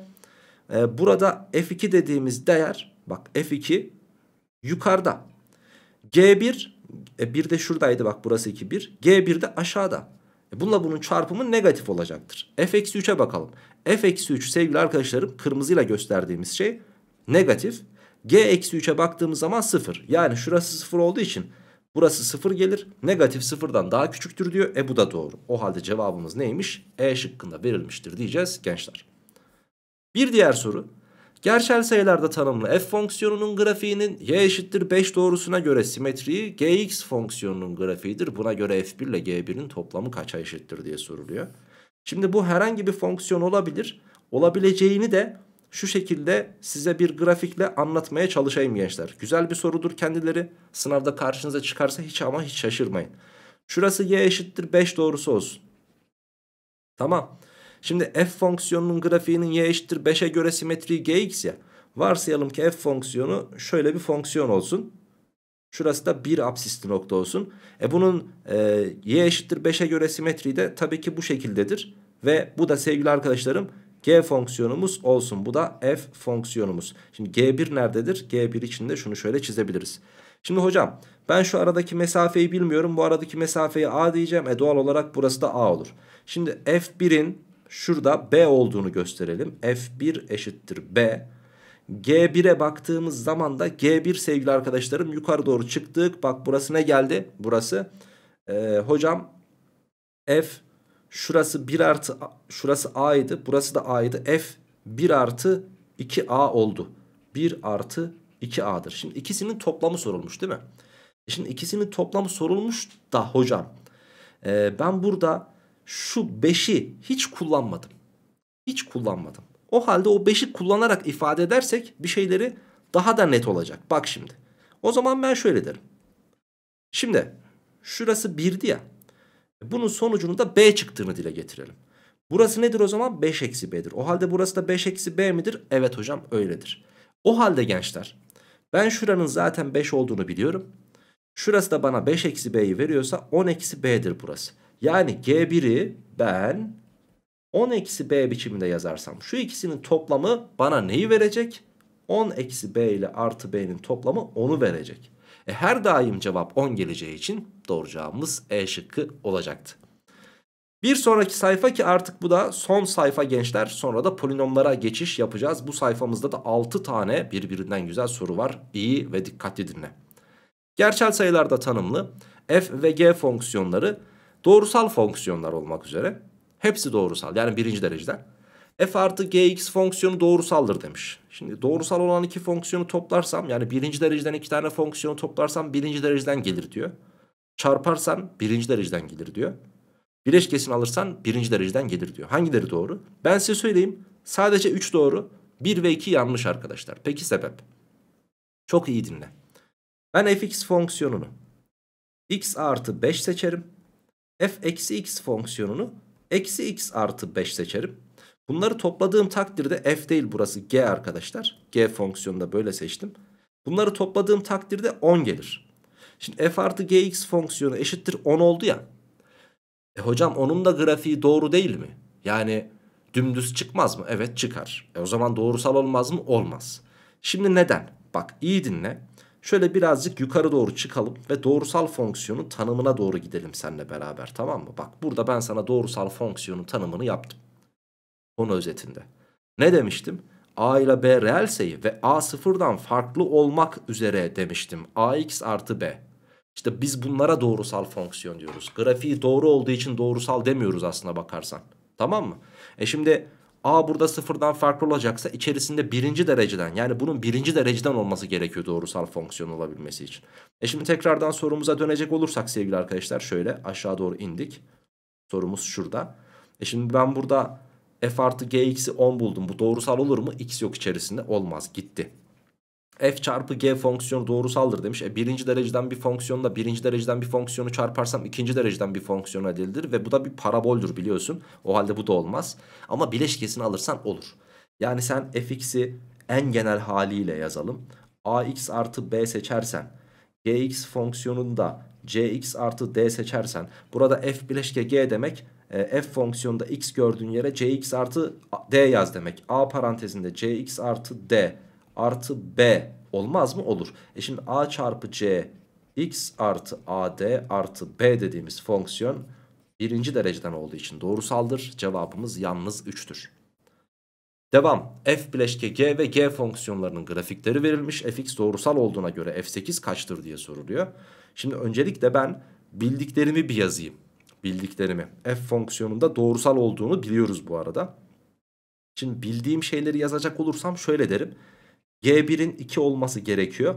e, burada F2 dediğimiz değer bak F2 yukarıda. G1 e, 1 de şuradaydı bak burası 2 1. G1 de aşağıda. E, bununla bunun çarpımı negatif olacaktır. F-3'e bakalım. F-3 sevgili arkadaşlarım kırmızıyla gösterdiğimiz şey negatif. G-3'e baktığımız zaman 0. Yani şurası 0 olduğu için burası 0 gelir. Negatif 0'dan daha küçüktür diyor. E bu da doğru. O halde cevabımız neymiş? E şıkkında verilmiştir diyeceğiz gençler. Bir diğer soru. Gerçel sayılarda tanımlı f fonksiyonunun grafiğinin y eşittir 5 doğrusuna göre simetriği gx fonksiyonunun grafiğidir. Buna göre f1 ile g1'in toplamı kaça eşittir diye soruluyor. Şimdi bu herhangi bir fonksiyon olabilir. Olabileceğini de şu şekilde size bir grafikle anlatmaya çalışayım gençler. Güzel bir sorudur kendileri. Sınavda karşınıza çıkarsa hiç ama hiç şaşırmayın. Şurası y eşittir 5 doğrusu olsun. Tamam. Şimdi f fonksiyonunun grafiğinin y eşittir 5'e göre simetriği gx ya. Varsayalım ki f fonksiyonu şöyle bir fonksiyon olsun. Şurası da bir absisli nokta olsun. E bunun e, y eşittir 5'e göre simetriği de tabii ki bu şekildedir. Ve bu da sevgili arkadaşlarım g fonksiyonumuz olsun. Bu da f fonksiyonumuz. Şimdi g1 nerededir? g1 içinde şunu şöyle çizebiliriz. Şimdi hocam ben şu aradaki mesafeyi bilmiyorum. Bu aradaki mesafeyi a diyeceğim. E doğal olarak burası da a olur. Şimdi f1'in Şurada B olduğunu gösterelim. F1 eşittir B. G1'e baktığımız zaman da G1 sevgili arkadaşlarım yukarı doğru çıktık. Bak burası ne geldi? Burası. Ee, hocam F şurası 1 artı şurası A idi. Burası da A idi. F 1 artı 2A oldu. 1 artı 2A'dır. Şimdi ikisinin toplamı sorulmuş değil mi? E, şimdi ikisinin toplamı sorulmuş da hocam. E, ben burada şu 5'i hiç kullanmadım. Hiç kullanmadım. O halde o 5'i kullanarak ifade edersek bir şeyleri daha da net olacak. Bak şimdi. O zaman ben şöyle derim. Şimdi şurası 1'di ya. Bunun sonucunun da B çıktığını dile getirelim. Burası nedir o zaman? 5 eksi B'dir. O halde burası da 5 eksi B midir? Evet hocam öyledir. O halde gençler ben şuranın zaten 5 olduğunu biliyorum. Şurası da bana 5 eksi B'yi veriyorsa 10 eksi B'dir burası. Yani G1'i ben 10 eksi B biçiminde yazarsam şu ikisinin toplamı bana neyi verecek? 10 eksi B ile artı B'nin toplamı 10'u verecek. E her daim cevap 10 geleceği için doğru cevabımız E şıkkı olacaktı. Bir sonraki sayfa ki artık bu da son sayfa gençler. Sonra da polinomlara geçiş yapacağız. Bu sayfamızda da 6 tane birbirinden güzel soru var. İyi ve dikkatli dinle. Gerçel sayılarda tanımlı f ve g fonksiyonları Doğrusal fonksiyonlar olmak üzere. Hepsi doğrusal yani birinci dereceden. F artı gx fonksiyonu doğrusaldır demiş. Şimdi doğrusal olan iki fonksiyonu toplarsam yani birinci dereceden iki tane fonksiyonu toplarsam birinci dereceden gelir diyor. Çarparsan birinci dereceden gelir diyor. Bileşkesini alırsan birinci dereceden gelir diyor. Hangileri doğru? Ben size söyleyeyim. Sadece 3 doğru 1 ve 2 yanlış arkadaşlar. Peki sebep? Çok iyi dinle. Ben fx fonksiyonunu x artı 5 seçerim f eksi x fonksiyonunu eksi x artı 5 seçerim. Bunları topladığım takdirde f değil burası g arkadaşlar. G fonksiyonunda böyle seçtim. Bunları topladığım takdirde 10 gelir. Şimdi f artı gx fonksiyonu eşittir 10 oldu ya. E hocam onun da grafiği doğru değil mi? Yani dümdüz çıkmaz mı? Evet çıkar. E o zaman doğrusal olmaz mı? Olmaz. Şimdi neden? Bak iyi dinle. Şöyle birazcık yukarı doğru çıkalım ve doğrusal fonksiyonun tanımına doğru gidelim seninle beraber tamam mı? Bak burada ben sana doğrusal fonksiyonun tanımını yaptım. Konu özetinde. Ne demiştim? A ile B reel sayı ve A sıfırdan farklı olmak üzere demiştim. AX artı B. İşte biz bunlara doğrusal fonksiyon diyoruz. Grafiği doğru olduğu için doğrusal demiyoruz aslına bakarsan. Tamam mı? E şimdi A burada sıfırdan farklı olacaksa içerisinde birinci dereceden yani bunun birinci dereceden olması gerekiyor doğrusal fonksiyon olabilmesi için. E şimdi tekrardan sorumuza dönecek olursak sevgili arkadaşlar şöyle aşağı doğru indik. Sorumuz şurada. E şimdi ben burada f artı gx'i 10 buldum. Bu doğrusal olur mu? x yok içerisinde olmaz gitti f çarpı g fonksiyonu doğrusaldır demiş. E, birinci dereceden bir fonksiyonla birinci dereceden bir fonksiyonu çarparsam ikinci dereceden bir fonksiyon elde edilir. Ve bu da bir paraboldür biliyorsun. O halde bu da olmaz. Ama bileşkesini alırsan olur. Yani sen fx'i en genel haliyle yazalım. ax artı b seçersen gx fonksiyonunda cx artı d seçersen burada f bileşke g demek e, f fonksiyonunda x gördüğün yere cx artı d yaz demek. a parantezinde cx artı d artı B olmaz mı? Olur. E şimdi A çarpı C x artı AD artı B dediğimiz fonksiyon birinci dereceden olduğu için doğrusaldır. Cevabımız yalnız 3'tür. Devam. F bileşke G ve G fonksiyonlarının grafikleri verilmiş. Fx doğrusal olduğuna göre F8 kaçtır diye soruluyor. Şimdi öncelikle ben bildiklerimi bir yazayım. Bildiklerimi. F fonksiyonunda doğrusal olduğunu biliyoruz bu arada. Şimdi bildiğim şeyleri yazacak olursam şöyle derim. G1'in 2 olması gerekiyor.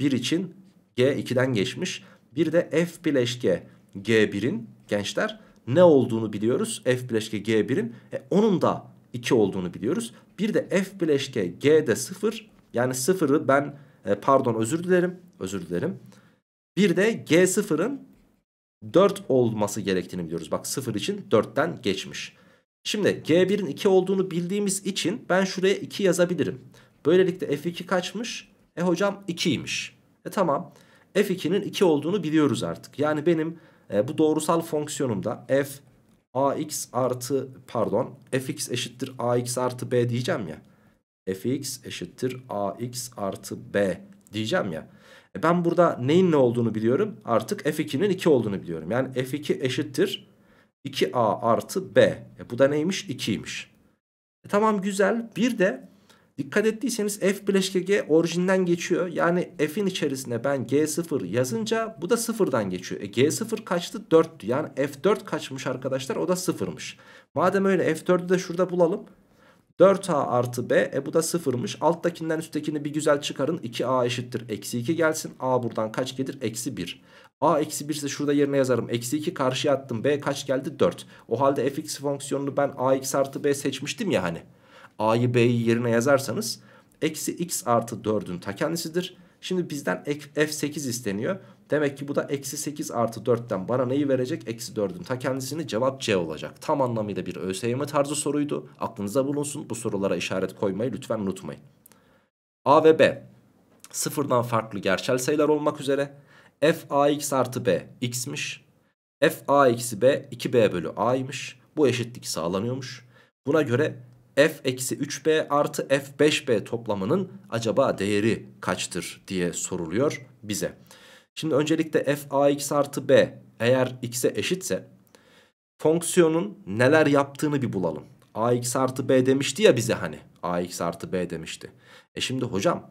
1 için G2'den geçmiş. Bir de F bileşke G1'in gençler ne olduğunu biliyoruz. F bileşke G1'in e, onun da 2 olduğunu biliyoruz. Bir de F bileşke G'de 0 yani 0'ı ben e, pardon özür dilerim özür dilerim. Bir de G0'ın 4 olması gerektiğini biliyoruz. Bak 0 için 4'ten geçmiş. Şimdi G1'in 2 olduğunu bildiğimiz için ben şuraya 2 yazabilirim. Böylelikle F2 kaçmış? E hocam 2'ymiş. E tamam. F2'nin 2 olduğunu biliyoruz artık. Yani benim e, bu doğrusal fonksiyonumda f ax artı pardon fx eşittir ax artı b diyeceğim ya. fx eşittir ax artı b diyeceğim ya. E ben burada neyin ne olduğunu biliyorum. Artık f2'nin 2 olduğunu biliyorum. Yani f2 eşittir 2a artı b. E bu da neymiş? 2'ymiş. E tamam güzel. Bir de Dikkat ettiyseniz f bileşke g orijinden geçiyor. Yani f'in içerisine ben g0 yazınca bu da sıfırdan geçiyor. E g0 kaçtı? 4'tü. Yani f4 kaçmış arkadaşlar o da sıfırmış. Madem öyle f4'ü de şurada bulalım. 4a artı b e bu da sıfırmış. Alttakinden üsttekini bir güzel çıkarın. 2a eşittir. Eksi 2 gelsin. a buradan kaç gelir? Eksi 1. a eksi 1 ise şurada yerine yazarım. Eksi 2 karşıya attım. b kaç geldi? 4. O halde fx fonksiyonunu ben ax artı b seçmiştim ya hani. A'yı B'yi yerine yazarsanız eksi x artı 4'ün ta kendisidir. Şimdi bizden f8 isteniyor. Demek ki bu da eksi 8 artı 4'ten bana neyi verecek? Eksi 4'ün ta kendisini cevap C olacak. Tam anlamıyla bir ÖSYM tarzı soruydu. Aklınıza bulunsun. Bu sorulara işaret koymayı lütfen unutmayın. A ve B sıfırdan farklı gerçel sayılar olmak üzere f ax artı b x'miş. f a eksi b 2b bölü a'ymış. Bu eşitlik sağlanıyormuş. Buna göre f-3b artı f5b toplamının acaba değeri kaçtır diye soruluyor bize. Şimdi öncelikle f ax artı b eğer x'e eşitse fonksiyonun neler yaptığını bir bulalım. ax artı b demişti ya bize hani ax artı b demişti. E şimdi hocam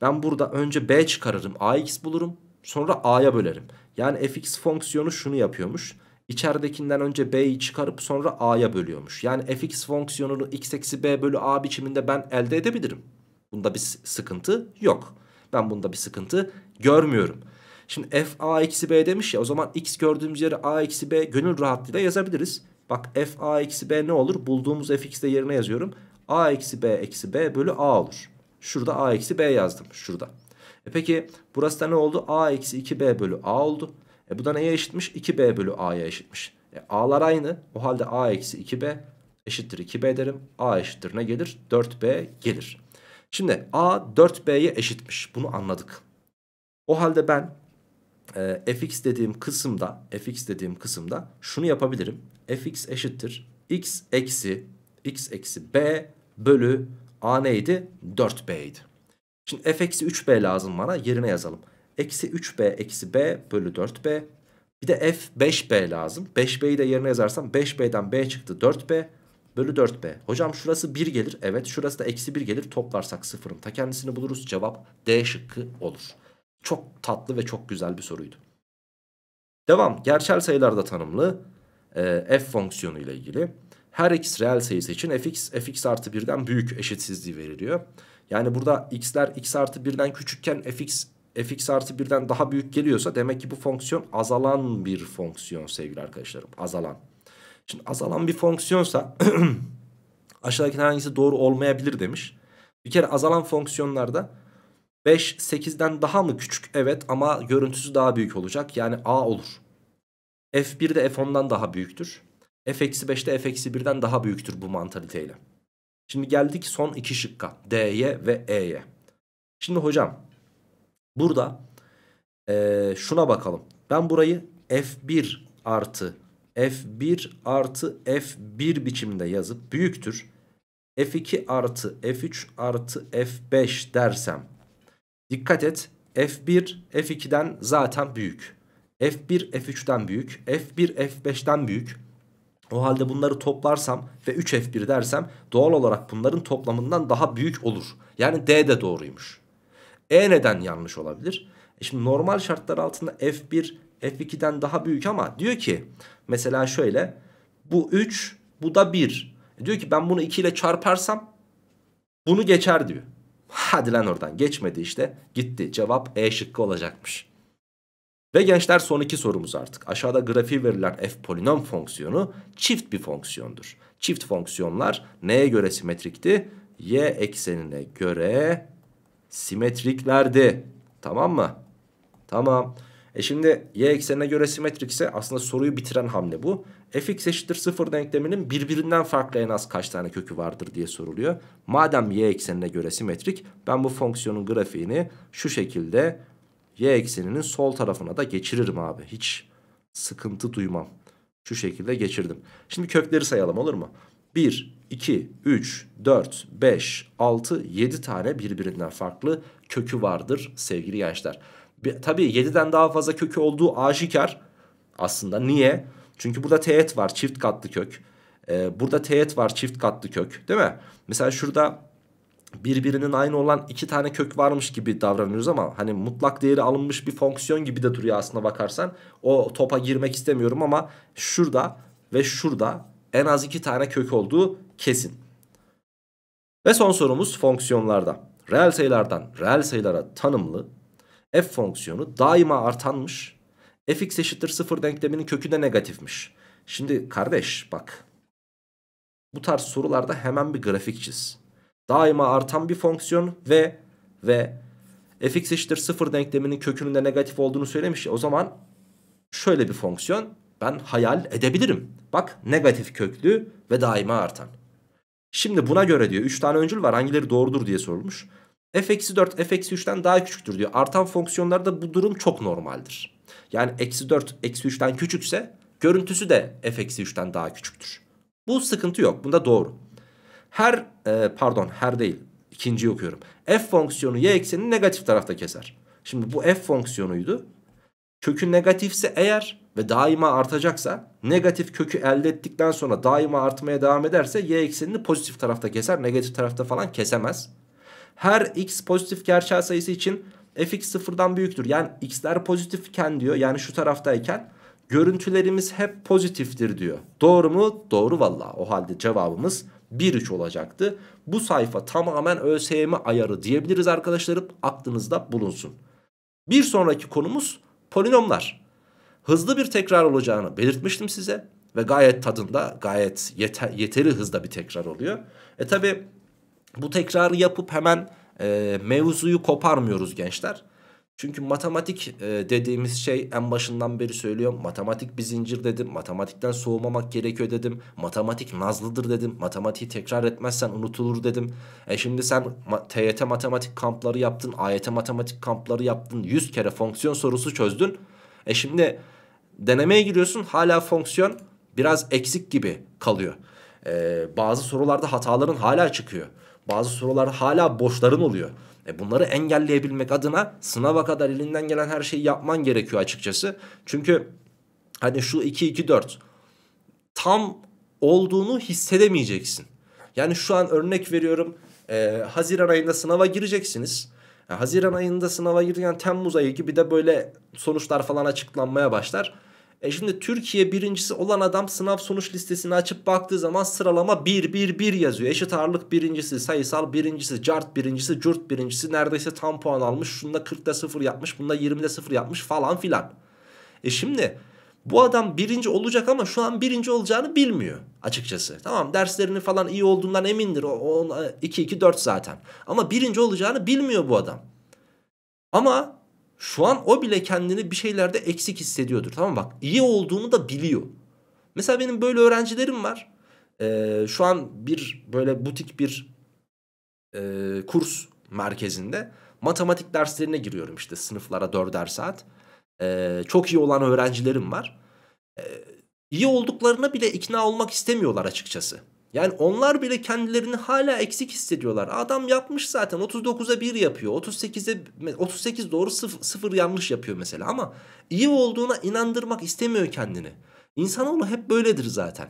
ben burada önce b çıkarırım ax bulurum sonra a'ya bölerim. Yani fx fonksiyonu şunu yapıyormuş içeridekinden önce b'yi çıkarıp sonra a'ya bölüyormuş. Yani fx fonksiyonunu x eksi b bölü a biçiminde ben elde edebilirim. Bunda bir sıkıntı yok. Ben bunda bir sıkıntı görmüyorum. Şimdi f a eksi b demiş ya o zaman x gördüğümüz yere a eksi b gönül rahatlığıyla yazabiliriz. Bak f a eksi b ne olur? Bulduğumuz de yerine yazıyorum. a eksi b eksi b bölü a olur. Şurada a eksi b yazdım şurada. E peki burası da ne oldu? a eksi 2b bölü a oldu. E bu da neye eşitmiş? 2b bölü a'ya eşitmiş. E, a'lar aynı. O halde a eksi 2b eşittir 2b derim. a eşittir ne gelir? 4b gelir. Şimdi a 4b'ye eşitmiş. Bunu anladık. O halde ben e, fx dediğim kısımda fx dediğim kısımda şunu yapabilirim. fx eşittir x eksi x eksi b bölü a neydi? 4b'ydi. Şimdi f eksi 3b lazım bana yerine yazalım. Eksi 3b eksi b bölü 4b. Bir de f 5b lazım. 5b'yi de yerine yazarsam 5b'den b çıktı 4b bölü 4b. Hocam şurası 1 gelir. Evet şurası da eksi 1 gelir. Toplarsak sıfırın ta kendisini buluruz. Cevap D şıkkı olur. Çok tatlı ve çok güzel bir soruydu. Devam. Gerçel sayılarda tanımlı e, f fonksiyonu ile ilgili. Her x reel sayısı için fx, fx artı 1'den büyük eşitsizliği veriliyor. Yani burada x'ler x artı 1'den küçükken fx fx artı birden daha büyük geliyorsa demek ki bu fonksiyon azalan bir fonksiyon sevgili arkadaşlarım. Azalan. Şimdi azalan bir fonksiyonsa aşağıdaki hangisi doğru olmayabilir demiş. Bir kere azalan fonksiyonlarda 5 8'den daha mı küçük? Evet ama görüntüsü daha büyük olacak. Yani a olur. f1 de f10'dan daha büyüktür. f-5 de f-1'den daha büyüktür bu mantaliteyle. Şimdi geldik son iki şıkka. D'ye ve E'ye. Şimdi hocam Burada e, şuna bakalım. Ben burayı F1 artı F1 artı F1 biçiminde yazıp büyüktür. F2 artı F3 artı F5 dersem. Dikkat et F1 F2'den zaten büyük. F1 f 3den büyük. F1 F5'ten büyük. O halde bunları toplarsam ve 3F1 dersem doğal olarak bunların toplamından daha büyük olur. Yani D de doğruymuş. E neden yanlış olabilir? E şimdi normal şartlar altında F1 F2'den daha büyük ama diyor ki mesela şöyle bu 3 bu da 1. E diyor ki ben bunu 2 ile çarparsam bunu geçer diyor. Hadi lan oradan geçmedi işte gitti cevap E şıkkı olacakmış. Ve gençler son iki sorumuz artık. Aşağıda grafiği verilen f polinom fonksiyonu çift bir fonksiyondur. Çift fonksiyonlar neye göre simetrikti? Y eksenine göre simetriklerdi. Tamam mı? Tamam. E şimdi y eksenine göre simetrikse aslında soruyu bitiren hamle bu. fx eşittir 0 denkleminin birbirinden farklı en az kaç tane kökü vardır diye soruluyor. Madem y eksenine göre simetrik ben bu fonksiyonun grafiğini şu şekilde y ekseninin sol tarafına da geçiririm abi. Hiç sıkıntı duymam. Şu şekilde geçirdim. Şimdi kökleri sayalım olur mu? 1, 2, 3, 4, 5, 6, 7 tane birbirinden farklı kökü vardır sevgili gençler. Bir, tabii 7'den daha fazla kökü olduğu aşikar aslında. Niye? Çünkü burada teğet var çift katlı kök. Ee, burada teğet var çift katlı kök değil mi? Mesela şurada birbirinin aynı olan iki tane kök varmış gibi davranıyoruz ama hani mutlak değeri alınmış bir fonksiyon gibi de duruyor aslında bakarsan. O topa girmek istemiyorum ama şurada ve şurada en az iki tane kök olduğu kesin. Ve son sorumuz fonksiyonlarda. Reel sayılardan reel sayılara tanımlı f fonksiyonu daima artanmış. fx eşittir 0 denkleminin kökü de negatifmiş. Şimdi kardeş bak. Bu tarz sorularda hemen bir grafik çiz. Daima artan bir fonksiyon ve ve fx eşittir 0 denkleminin kökünün de negatif olduğunu söylemiş. O zaman şöyle bir fonksiyon ben hayal edebilirim. Bak negatif köklü ve daima artan. Şimdi buna göre diyor 3 tane öncül var hangileri doğrudur diye sorulmuş. f-4 f-3'ten daha küçüktür diyor. Artan fonksiyonlarda bu durum çok normaldir. Yani eksi 4 eksi 3'ten küçükse görüntüsü de f-3'ten daha küçüktür. Bu sıkıntı yok. Bunda doğru. Her e, pardon her değil ikinci okuyorum. F fonksiyonu y eksenini negatif tarafta keser. Şimdi bu f fonksiyonuydu. Kökü negatifse eğer ve daima artacaksa negatif kökü elde ettikten sonra daima artmaya devam ederse y eksenini pozitif tarafta keser. Negatif tarafta falan kesemez. Her x pozitif gerçel sayısı için fx sıfırdan büyüktür. Yani x'ler pozitifken diyor yani şu taraftayken görüntülerimiz hep pozitiftir diyor. Doğru mu? Doğru valla. O halde cevabımız 1-3 olacaktı. Bu sayfa tamamen ÖSYM ayarı diyebiliriz arkadaşlarım. Aklınızda bulunsun. Bir sonraki konumuz polinomlar hızlı bir tekrar olacağını belirtmiştim size. Ve gayet tadında gayet yete yeteri hızda bir tekrar oluyor. E tabi bu tekrarı yapıp hemen e, mevzuyu koparmıyoruz gençler. Çünkü matematik e, dediğimiz şey en başından beri söylüyorum. Matematik bir zincir dedim. Matematikten soğumamak gerekiyor dedim. Matematik nazlıdır dedim. Matematiği tekrar etmezsen unutulur dedim. E şimdi sen ma TYT matematik kampları yaptın. AYT matematik kampları yaptın. 100 kere fonksiyon sorusu çözdün. E şimdi denemeye giriyorsun hala fonksiyon biraz eksik gibi kalıyor. E, bazı sorularda hataların hala çıkıyor. Bazı sorular hala boşların oluyor. E bunları engelleyebilmek adına sınava kadar elinden gelen her şeyi yapman gerekiyor açıkçası. Çünkü hani şu 2-2-4 tam olduğunu hissedemeyeceksin. Yani şu an örnek veriyorum e, Haziran ayında sınava gireceksiniz. Ya Haziran ayında sınava girken Temmuz ayı gibi de böyle sonuçlar falan açıklanmaya başlar. E şimdi Türkiye birincisi olan adam sınav sonuç listesini açıp baktığı zaman sıralama 1 1 1 yazıyor. Eşit ağırlık birincisi, sayısal birincisi, cart birincisi, cürt birincisi neredeyse tam puan almış. Şunda 40'da 0 yapmış, bunda 20'de 0 yapmış falan filan. E şimdi bu adam birinci olacak ama şu an birinci olacağını bilmiyor açıkçası. Tamam derslerini falan iyi olduğundan emindir. O 2-2-4 e, zaten. Ama birinci olacağını bilmiyor bu adam. Ama şu an o bile kendini bir şeylerde eksik hissediyordur. Tamam bak iyi olduğunu da biliyor. Mesela benim böyle öğrencilerim var. Ee, şu an bir böyle butik bir e, kurs merkezinde matematik derslerine giriyorum işte sınıflara dörder saat e, çok iyi olan öğrencilerim var. E, iyi olduklarına bile ikna olmak istemiyorlar açıkçası. Yani onlar bile kendilerini hala eksik hissediyorlar. Adam yapmış zaten 39'a 1 yapıyor. 38'e 38 doğru 0, 0 yanlış yapıyor mesela ama iyi olduğuna inandırmak istemiyor kendini. İnsanoğlu hep böyledir zaten.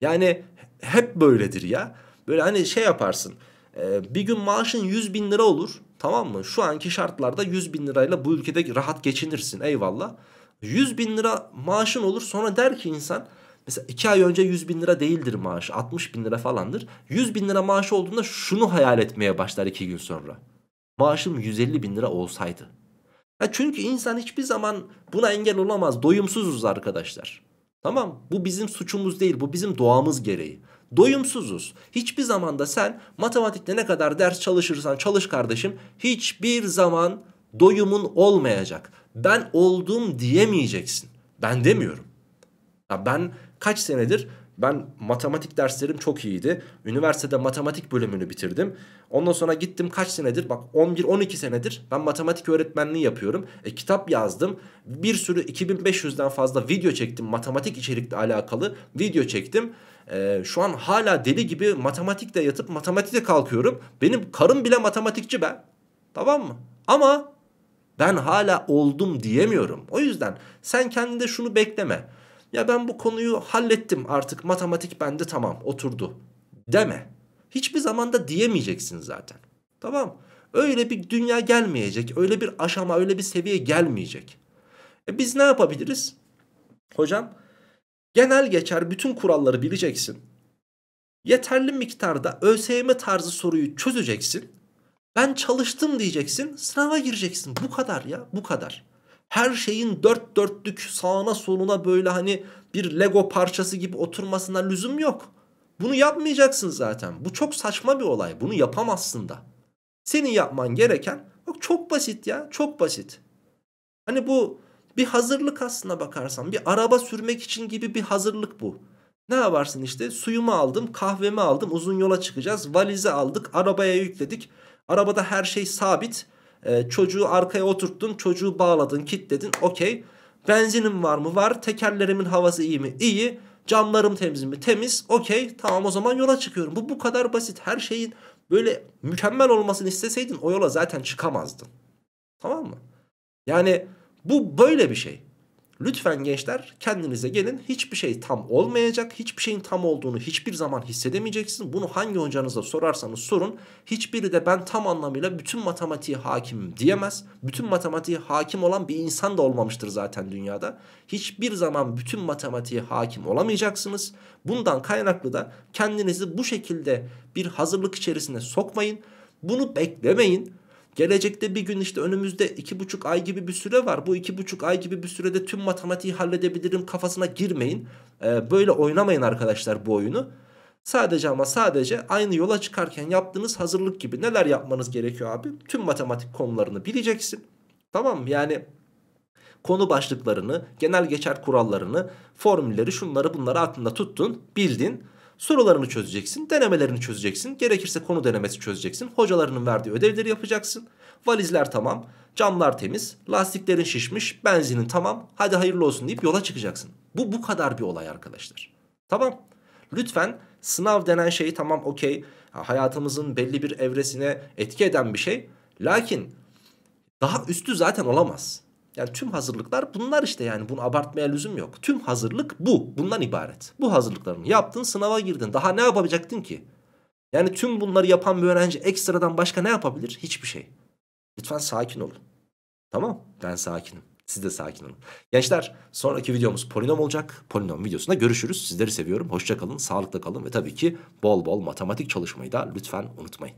Yani hep böyledir ya. Böyle hani şey yaparsın. E, bir gün maaşın 100 bin lira olur. Tamam mı? Şu anki şartlarda 100 bin lirayla bu ülkede rahat geçinirsin eyvallah. 100 bin lira maaşın olur sonra der ki insan mesela 2 ay önce 100 bin lira değildir maaş 60 bin lira falandır. 100 bin lira maaş olduğunda şunu hayal etmeye başlar 2 gün sonra. Maaşım 150 bin lira olsaydı. Ya çünkü insan hiçbir zaman buna engel olamaz. Doyumsuzuz arkadaşlar. Tamam bu bizim suçumuz değil bu bizim doğamız gereği doyumsuzuz. Hiçbir zamanda sen matematikte ne kadar ders çalışırsan çalış kardeşim hiçbir zaman doyumun olmayacak. Ben oldum diyemeyeceksin. Ben demiyorum. Ya ben kaç senedir ben matematik derslerim çok iyiydi. Üniversitede matematik bölümünü bitirdim. Ondan sonra gittim kaç senedir bak 11-12 senedir ben matematik öğretmenliği yapıyorum. E, kitap yazdım. Bir sürü 2500'den fazla video çektim matematik içerikle alakalı video çektim e, şu an hala deli gibi matematikte yatıp matematikte kalkıyorum. Benim karım bile matematikçi ben. Tamam mı? Ama ben hala oldum diyemiyorum. O yüzden sen kendinde şunu bekleme. Ya ben bu konuyu hallettim artık matematik bende tamam oturdu deme. Hiçbir zamanda diyemeyeceksin zaten. Tamam Öyle bir dünya gelmeyecek. Öyle bir aşama öyle bir seviye gelmeyecek. E biz ne yapabiliriz? Hocam Genel geçer bütün kuralları bileceksin. Yeterli miktarda ÖSYM tarzı soruyu çözeceksin. Ben çalıştım diyeceksin. Sınava gireceksin. Bu kadar ya bu kadar. Her şeyin dört dörtlük sağına soluna böyle hani bir Lego parçası gibi oturmasına lüzum yok. Bunu yapmayacaksın zaten. Bu çok saçma bir olay. Bunu yapamazsın da. Senin yapman gereken bak çok basit ya çok basit. Hani bu bir hazırlık aslına bakarsan bir araba sürmek için gibi bir hazırlık bu. Ne yaparsın işte suyumu aldım kahvemi aldım uzun yola çıkacağız valize aldık arabaya yükledik. Arabada her şey sabit ee, çocuğu arkaya oturttun çocuğu bağladın kilitledin okey. Benzinim var mı var tekerlerimin havası iyi mi iyi camlarım temiz mi temiz okey tamam o zaman yola çıkıyorum. Bu bu kadar basit her şeyin böyle mükemmel olmasını isteseydin o yola zaten çıkamazdın. Tamam mı? Yani bu böyle bir şey. Lütfen gençler kendinize gelin. Hiçbir şey tam olmayacak. Hiçbir şeyin tam olduğunu hiçbir zaman hissedemeyeceksin. Bunu hangi hocanıza sorarsanız sorun. Hiçbiri de ben tam anlamıyla bütün matematiğe hakim diyemez. Bütün matematiğe hakim olan bir insan da olmamıştır zaten dünyada. Hiçbir zaman bütün matematiğe hakim olamayacaksınız. Bundan kaynaklı da kendinizi bu şekilde bir hazırlık içerisine sokmayın. Bunu beklemeyin. Gelecekte bir gün işte önümüzde iki buçuk ay gibi bir süre var. Bu iki buçuk ay gibi bir sürede tüm matematiği halledebilirim kafasına girmeyin. Ee, böyle oynamayın arkadaşlar bu oyunu. Sadece ama sadece aynı yola çıkarken yaptığınız hazırlık gibi neler yapmanız gerekiyor abi? Tüm matematik konularını bileceksin. Tamam mı? Yani konu başlıklarını, genel geçer kurallarını, formülleri şunları bunları aklında tuttun, bildin. Sorularını çözeceksin, denemelerini çözeceksin, gerekirse konu denemesi çözeceksin, hocalarının verdiği ödevleri yapacaksın. Valizler tamam, camlar temiz, lastiklerin şişmiş, benzinin tamam, hadi hayırlı olsun deyip yola çıkacaksın. Bu bu kadar bir olay arkadaşlar. Tamam. Lütfen sınav denen şeyi tamam okey, hayatımızın belli bir evresine etki eden bir şey. Lakin daha üstü zaten olamaz. Yani tüm hazırlıklar bunlar işte yani bunu abartmaya lüzum yok. Tüm hazırlık bu. Bundan ibaret. Bu hazırlıklarını yaptın sınava girdin. Daha ne yapacaktın ki? Yani tüm bunları yapan bir öğrenci ekstradan başka ne yapabilir? Hiçbir şey. Lütfen sakin olun. Tamam ben sakinim. Siz de sakin olun. Gençler sonraki videomuz polinom olacak. Polinom videosunda görüşürüz. Sizleri seviyorum. Hoşçakalın, sağlıkla kalın ve tabii ki bol bol matematik çalışmayı da lütfen unutmayın.